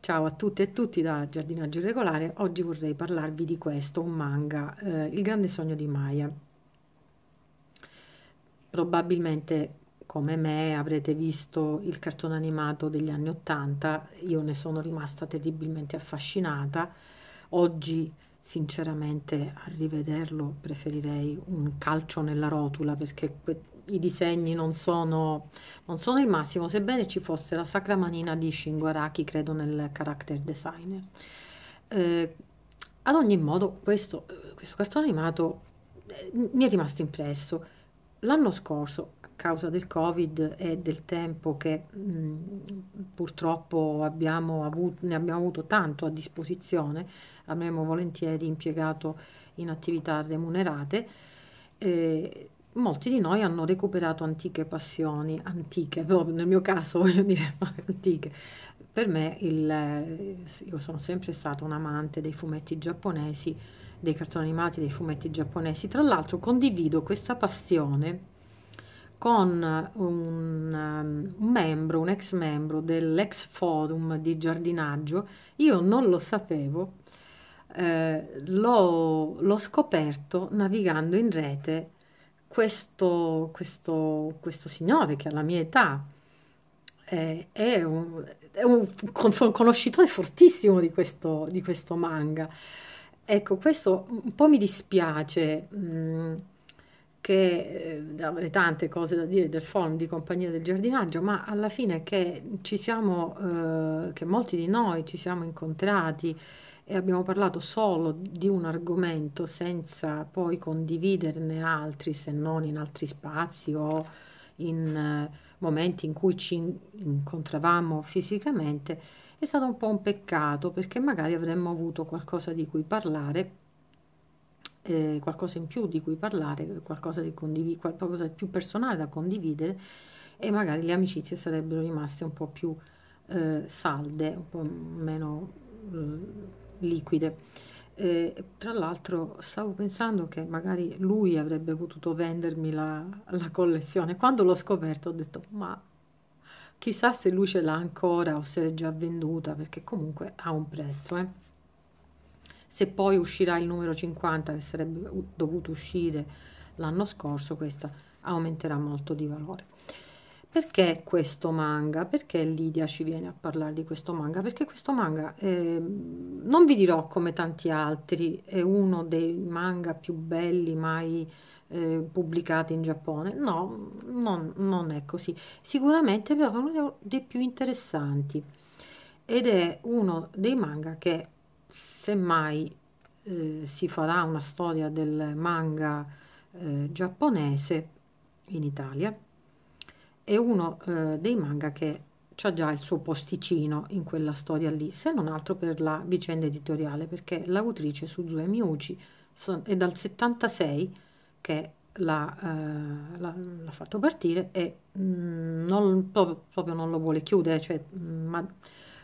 Ciao a tutte e tutti da Giardinaggio Irregolare, oggi vorrei parlarvi di questo, un manga, eh, Il grande sogno di Maya. Probabilmente come me avrete visto il cartone animato degli anni Ottanta, io ne sono rimasta terribilmente affascinata, oggi sinceramente a rivederlo preferirei un calcio nella rotula perché i disegni non sono, non sono il massimo, sebbene ci fosse la sacra manina di Shingo credo, nel character designer. Eh, ad ogni modo, questo, eh, questo cartone animato eh, mi è rimasto impresso. L'anno scorso, a causa del Covid e del tempo che mh, mm, purtroppo abbiamo avuto, ne abbiamo avuto tanto a disposizione, avremmo volentieri impiegato in attività remunerate, eh, molti di noi hanno recuperato antiche passioni, antiche, proprio nel mio caso voglio dire antiche. Per me il, eh, io sono sempre stata un amante dei fumetti giapponesi, dei cartoni animati, dei fumetti giapponesi. Tra l'altro condivido questa passione con un, ehm, un membro, un ex membro dell'ex forum di giardinaggio. Io non lo sapevo, eh, l'ho, l'ho scoperto navigando in rete questo, questo, questo signore che alla mia età è, è, un, è un, conoscitore fortissimo di questo, di questo manga. Ecco, questo un po' mi dispiace. Mh, mm, che eh, avrei tante cose da dire del forum di compagnia del giardinaggio, ma alla fine che ci siamo, eh, che molti di noi ci siamo incontrati e abbiamo parlato solo di un argomento senza poi condividerne altri se non in altri spazi o in eh, momenti in cui ci incontravamo fisicamente, è stato un po' un peccato perché magari avremmo avuto qualcosa di cui parlare eh, qualcosa in più di cui parlare, qualcosa di, qualcosa di più personale da condividere e magari le amicizie sarebbero rimaste un po' più eh, salde, un po' meno eh, liquide. Eh, tra l'altro stavo pensando che magari lui avrebbe potuto vendermi la, la collezione. Quando l'ho scoperto ho detto ma chissà se lui ce l'ha ancora o se l'è già venduta perché comunque ha un prezzo. Eh se poi uscirà il numero 50 che sarebbe dovuto uscire l'anno scorso, questa aumenterà molto di valore. Perché questo manga? Perché Lidia ci viene a parlare di questo manga? Perché questo manga, eh, non vi dirò come tanti altri, è uno dei manga più belli mai eh, pubblicati in Giappone. No, non, non è così. Sicuramente però è uno dei più interessanti ed è uno dei manga che semmai eh, si farà una storia del manga eh, giapponese in Italia è uno eh, dei manga che ha già il suo posticino in quella storia lì, se non altro per la vicenda editoriale, perché l'autrice Suzue Miucci son, è dal 76 che l'ha, eh, l'ha, l'ha fatto partire e mh, mm, non, proprio, non lo vuole chiudere, cioè, mh, mm, ma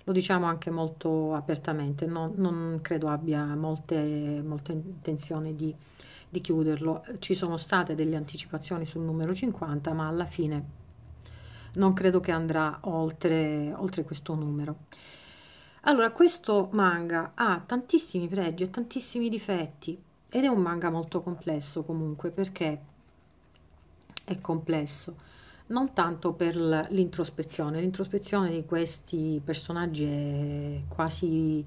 lo diciamo anche molto apertamente, non, non credo abbia molte, molte intenzioni di, di chiuderlo. Ci sono state delle anticipazioni sul numero 50, ma alla fine non credo che andrà oltre, oltre questo numero. Allora, questo manga ha tantissimi pregi e tantissimi difetti ed è un manga molto complesso comunque perché è complesso non tanto per l'introspezione, l'introspezione di questi personaggi è quasi,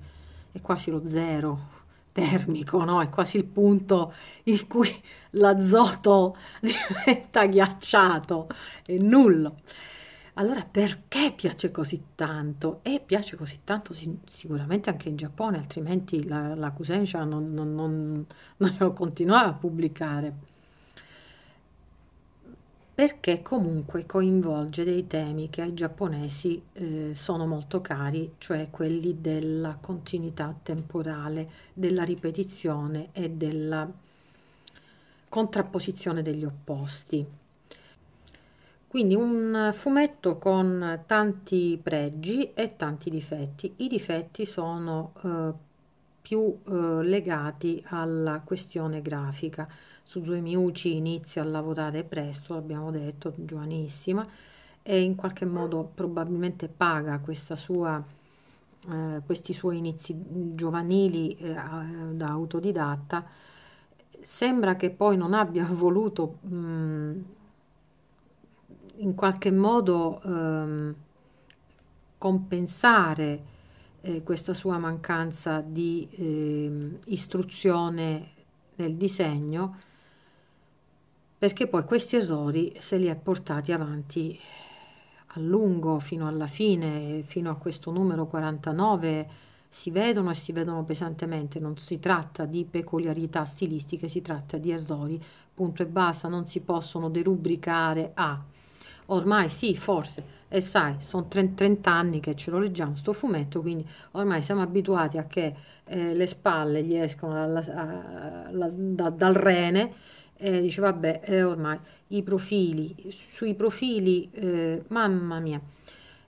è quasi lo zero termico, no? è quasi il punto in cui l'azoto diventa ghiacciato, è nullo. Allora perché piace così tanto? E piace così tanto si, sicuramente anche in Giappone, altrimenti la, la Kusensha non, non, non, non continuava a pubblicare perché comunque coinvolge dei temi che ai giapponesi eh, sono molto cari, cioè quelli della continuità temporale, della ripetizione e della contrapposizione degli opposti. Quindi un fumetto con tanti pregi e tanti difetti. I difetti sono eh, più eh, legati alla questione grafica su due inizia a lavorare presto, l'abbiamo detto, giovanissima, e in qualche modo probabilmente paga sua, eh, questi suoi inizi giovanili eh, da autodidatta. Sembra che poi non abbia voluto mh, mm, in qualche modo ehm, compensare eh, questa sua mancanza di ehm, istruzione nel disegno perché poi questi errori se li è portati avanti a lungo fino alla fine, fino a questo numero 49 si vedono e si vedono pesantemente, non si tratta di peculiarità stilistiche, si tratta di errori, punto e basta, non si possono derubricare a ormai sì, forse, e sai, sono 30 anni che ce lo leggiamo sto fumetto, quindi ormai siamo abituati a che eh, le spalle gli escono alla, a, la, da, dal rene eh, dice vabbè eh, ormai i profili sui profili eh, mamma mia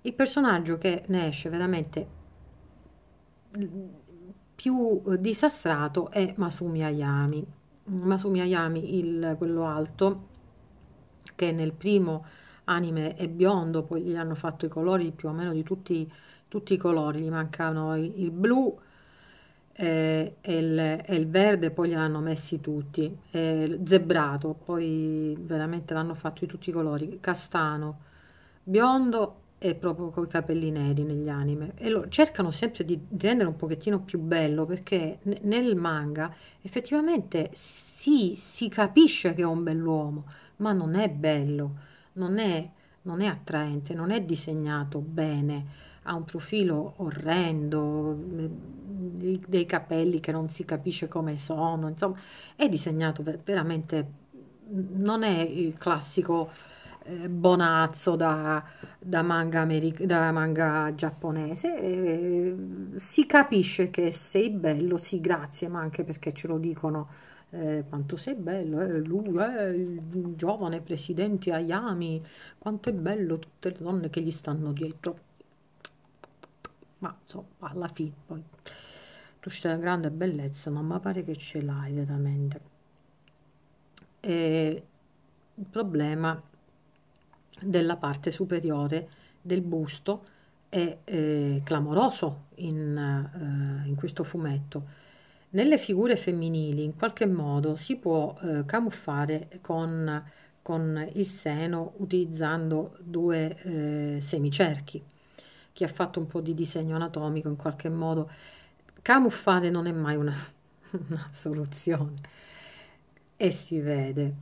il personaggio che ne esce veramente mm, più disastrato è Masumi Ayami Masumi Ayami il, quello alto che nel primo anime è biondo poi gli hanno fatto i colori più o meno di tutti, tutti i colori gli mancano il, il blu e, e, il, e, il, verde poi gliel'hanno messi tutti, e zebrato, poi veramente l'hanno fatto di tutti i colori, castano, biondo e proprio con i capelli neri negli anime e lo, cercano sempre di rendere un pochettino più bello perché nel manga effettivamente si, si capisce che è un bell'uomo ma non è bello, non è, non è attraente, non è disegnato bene ha un profilo orrendo, mm, dei capelli che non si capisce come sono, insomma, è disegnato veramente, mm, non è il classico eh, bonazzo da, da, manga americ- da manga giapponese, eh, si capisce che sei bello, sì grazie, ma anche perché ce lo dicono eh, quanto sei bello, eh, lui, eh, il giovane presidente Ayami, quanto è bello tutte le donne che gli stanno dietro ma insomma alla fine poi tu c'è una grande bellezza ma mi pare che ce l'hai veramente e il problema della parte superiore del busto è eh, clamoroso in, eh, in, questo fumetto nelle figure femminili in qualche modo si può eh, camuffare con, con, il seno utilizzando due eh, semicerchi chi ha fatto un po' di disegno anatomico in qualche modo, camuffate non è mai una, una soluzione e si vede.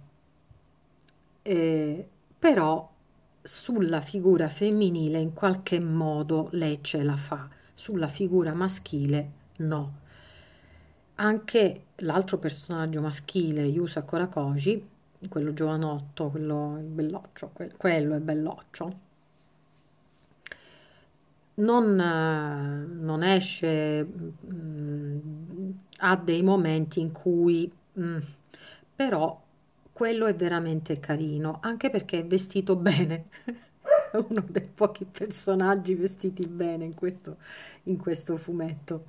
Eh, però sulla figura femminile in qualche modo lei ce la fa, sulla figura maschile no. Anche l'altro personaggio maschile, Yusa Korakoji, quello giovanotto, quello belloccio, quello è belloccio, non, eh, non esce, mh, mm, ha dei momenti in cui mh, mm, però quello è veramente carino, anche perché è vestito bene. è uno dei pochi personaggi vestiti bene in questo, in questo, fumetto.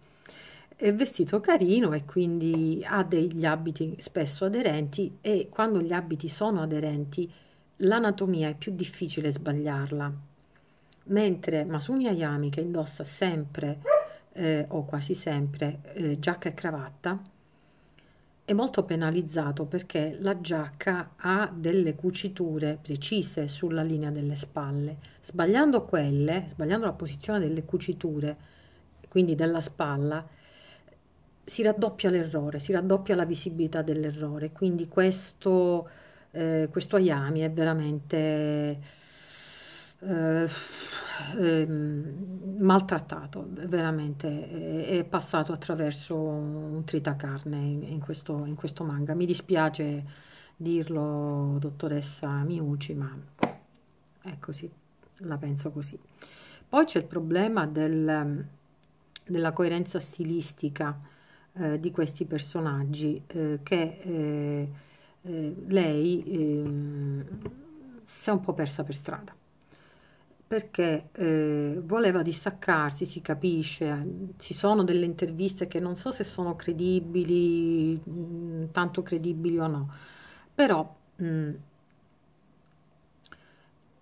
È vestito carino e quindi ha degli abiti spesso aderenti e quando gli abiti sono aderenti l'anatomia è più difficile sbagliarla mentre Masumi Ayami che indossa sempre eh, o quasi sempre eh, giacca e cravatta è molto penalizzato perché la giacca ha delle cuciture precise sulla linea delle spalle sbagliando quelle sbagliando la posizione delle cuciture quindi della spalla si raddoppia l'errore si raddoppia la visibilità dell'errore quindi questo eh, questo Ayami è veramente eh, ehm, maltrattato veramente eh, è passato attraverso un tritacarne in, questo, in questo manga mi dispiace dirlo dottoressa Miucci ma è così la penso così poi c'è il problema del, della coerenza stilistica eh, di questi personaggi eh, che eh, eh lei ehm, si è un po' persa per strada perché eh, voleva distaccarsi, si capisce, eh. ci sono delle interviste che non so se sono credibili, mh, mm, tanto credibili o no, però mh, mm,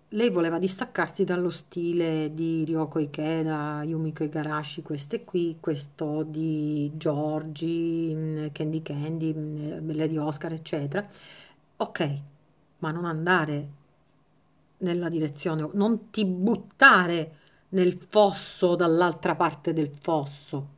lei voleva distaccarsi dallo stile di Ryoko Ikeda, Yumiko Igarashi, queste qui, questo di Giorgi, mm, Candy Candy, Lady Oscar, eccetera. Ok, ma non andare nella direzione, non ti buttare nel fosso dall'altra parte del fosso.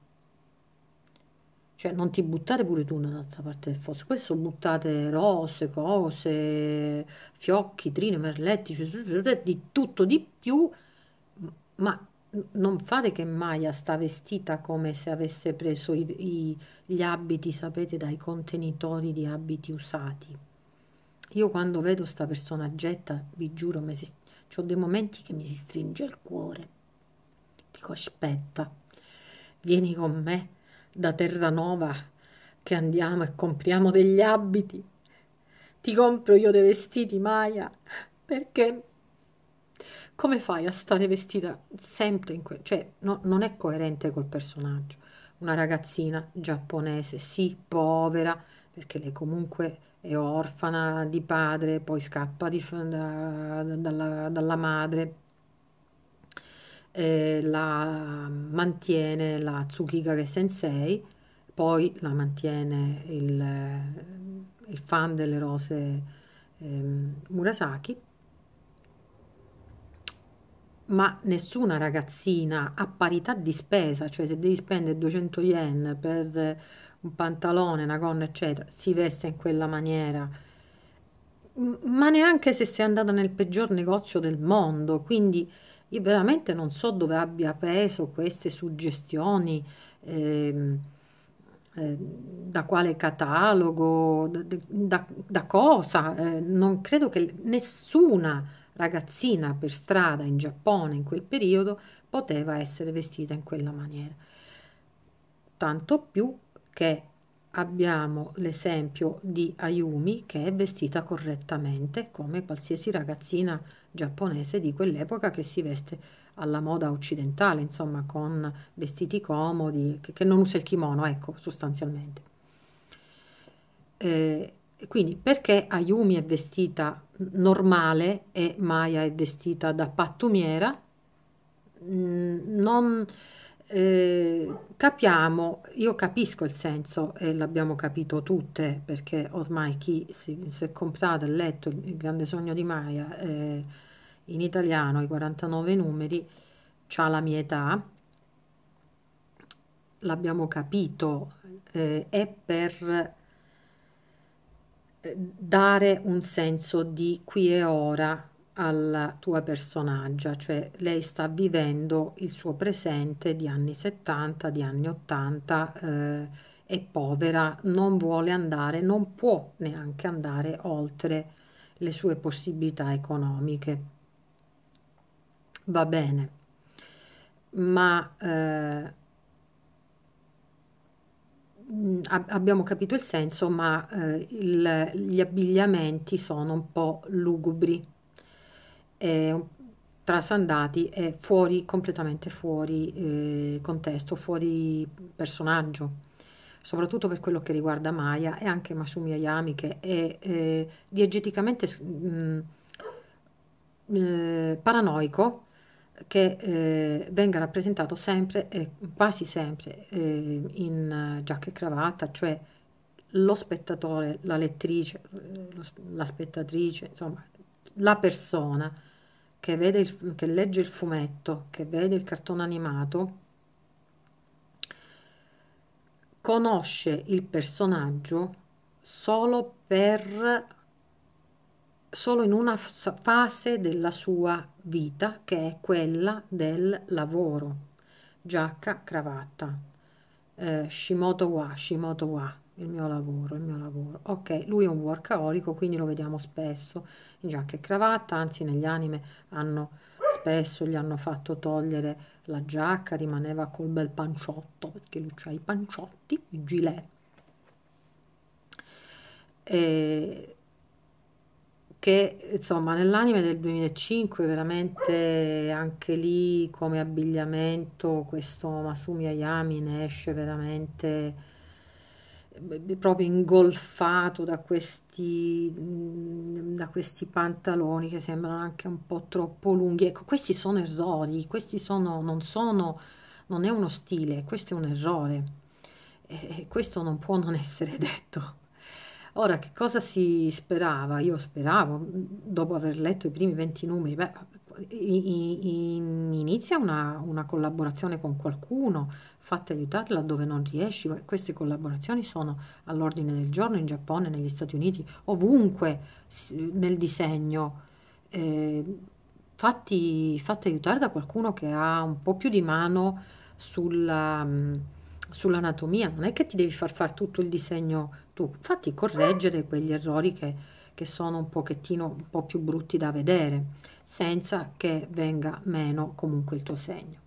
Cioè, non ti buttate pure tu nell'altra parte del fosso. Questo buttate rose, cose, fiocchi, trine, merletti, cioè, cioè, cioè, di tutto di più, ma non fate che Maya sta vestita come se avesse preso i, i, gli abiti, sapete, dai contenitori di abiti usati io quando vedo sta persona getta, vi giuro, ho dei momenti che mi si stringe il cuore. Dico aspetta, vieni con me da Terranova che andiamo e compriamo degli abiti. Ti compro io dei vestiti, Maya, perché come fai a stare vestita sempre in quel... cioè no, non è coerente col personaggio. Una ragazzina giapponese, sì, povera, perché lei comunque è orfana di padre, poi scappa di, da, dalla, dalla, madre, eh, la mantiene la Tsukigare Sensei, poi la mantiene il, il fan delle rose eh, Murasaki, ma nessuna ragazzina a parità di spesa, cioè se devi spendere 200 yen per un pantalone, una gonna, eccetera, si veste in quella maniera. Ma neanche se sei andata nel peggior negozio del mondo, quindi io veramente non so dove abbia preso queste suggestioni, eh, eh, da quale catalogo, da, da, da cosa, eh, non credo che nessuna ragazzina per strada in Giappone in quel periodo poteva essere vestita in quella maniera. Tanto più che abbiamo l'esempio di Ayumi che è vestita correttamente come qualsiasi ragazzina giapponese di quell'epoca che si veste alla moda occidentale, insomma con vestiti comodi, che, che non usa il kimono, ecco, sostanzialmente. Eh, quindi perché Ayumi è vestita normale e Maya è vestita da pattumiera? Mm, non eh, capiamo, io capisco il senso e l'abbiamo capito tutte perché ormai chi si, si è comprato e letto il, grande sogno di Maya eh, in italiano, i 49 numeri, ha la mia età, l'abbiamo capito, eh, è per eh, dare un senso di qui e ora alla tua personaggia, cioè lei sta vivendo il suo presente di anni 70, di anni 80, eh, è povera, non vuole andare, non può neanche andare oltre le sue possibilità economiche. Va bene, ma eh, abbiamo capito il senso, ma eh, il, gli abbigliamenti sono un po' lugubri è trasandati è fuori, completamente fuori eh, contesto, fuori personaggio, soprattutto per quello che riguarda Maya e anche Masumi Ayami che è eh, diegeticamente mh, mm, eh, paranoico che eh, venga rappresentato sempre e quasi sempre eh, in giacca e cravatta, cioè lo spettatore, la lettrice, eh, lo, la spettatrice, insomma la persona che, vede il, che legge il fumetto, che vede il cartone animato, conosce il personaggio solo per solo in una fase della sua vita che è quella del lavoro giacca cravatta eh, shimoto wa shimoto wa il mio lavoro, il mio lavoro. Ok, lui è un workaholico, quindi lo vediamo spesso in giacca e cravatta, anzi negli anime hanno spesso gli hanno fatto togliere la giacca, rimaneva col bel panciotto, perché lui ha i panciotti, il gilet. E che insomma nell'anime del 2005 veramente anche lì come abbigliamento questo Masumi Ayami ne esce veramente eh, proprio ingolfato da questi, mm, da questi pantaloni che sembrano anche un po' troppo lunghi. Ecco, questi sono errori, questi sono, non sono, non è uno stile, questo è un errore. E questo non può non essere detto. Ora, che cosa si sperava? Io speravo, dopo aver letto i primi 20 numeri, beh, inizia una, una collaborazione con qualcuno, fatti aiutarla dove non riesci. Queste collaborazioni sono all'ordine del giorno in Giappone, negli Stati Uniti, ovunque nel disegno. Eh, fatti, fatti, aiutare da qualcuno che ha un po' più di mano sulla, mm, sull'anatomia. Non è che ti devi far fare tutto il disegno tu, fatti correggere quegli errori che che sono un pochettino un po' più brutti da vedere, senza che venga meno comunque il tuo segno.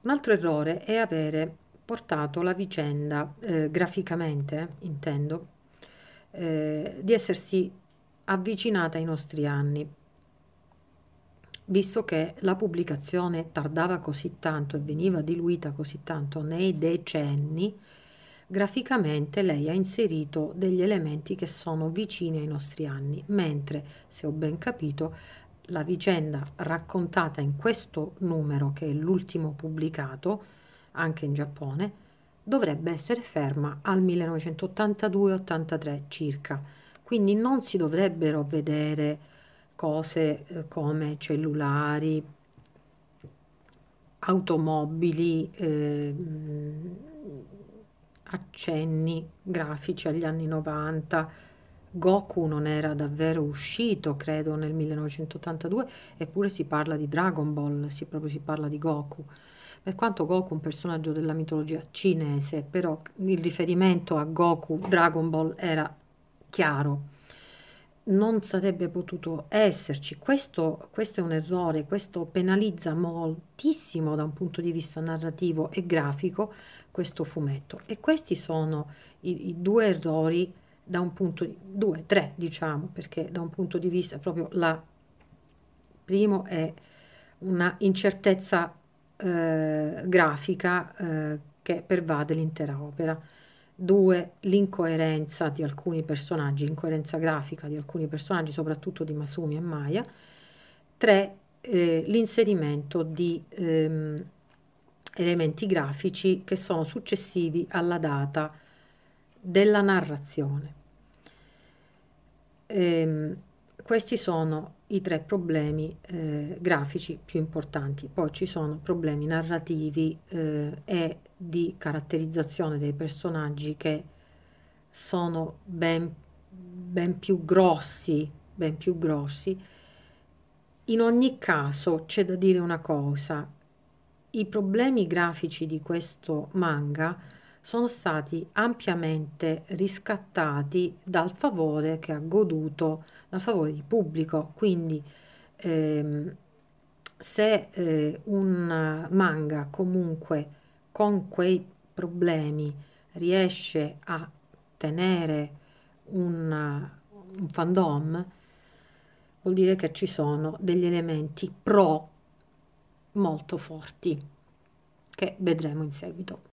Un altro errore è avere portato la vicenda eh, graficamente, eh, intendo, eh, di essersi avvicinata ai nostri anni, visto che la pubblicazione tardava così tanto e veniva diluita così tanto nei decenni, graficamente lei ha inserito degli elementi che sono vicini ai nostri anni, mentre, se ho ben capito, la vicenda raccontata in questo numero, che è l'ultimo pubblicato, anche in Giappone, dovrebbe essere ferma al 1982-83 circa, quindi non si dovrebbero vedere cose eh, come cellulari, automobili, eh, accenni grafici agli anni 90. Goku non era davvero uscito, credo, nel 1982, eppure si parla di Dragon Ball, si, proprio si parla di Goku. Per quanto Goku è un personaggio della mitologia cinese, però il riferimento a Goku Dragon Ball era chiaro. Non sarebbe potuto esserci. Questo, questo è un errore, questo penalizza moltissimo da un punto di vista narrativo e grafico questo fumetto. E questi sono i, i due errori da un punto di due, tre diciamo, perché da un punto di vista proprio la primo è una incertezza eh, grafica eh, che pervade l'intera opera. Due, l'incoerenza di alcuni personaggi, incoerenza grafica di alcuni personaggi, soprattutto di Masumi e Maya. Tre, eh, l'inserimento di ehm, elementi grafici che sono successivi alla data della narrazione. Ehm, questi sono i tre problemi eh, grafici più importanti, poi ci sono problemi narrativi eh, e di caratterizzazione dei personaggi che sono ben, ben più grossi, ben più grossi. In ogni caso c'è da dire una cosa, i problemi grafici di questo manga sono stati ampiamente riscattati dal favore che ha goduto, dal favore di pubblico, quindi ehm, se eh, un manga comunque con quei problemi riesce a tenere un, un fandom, vuol dire che ci sono degli elementi pro molto forti che vedremo in seguito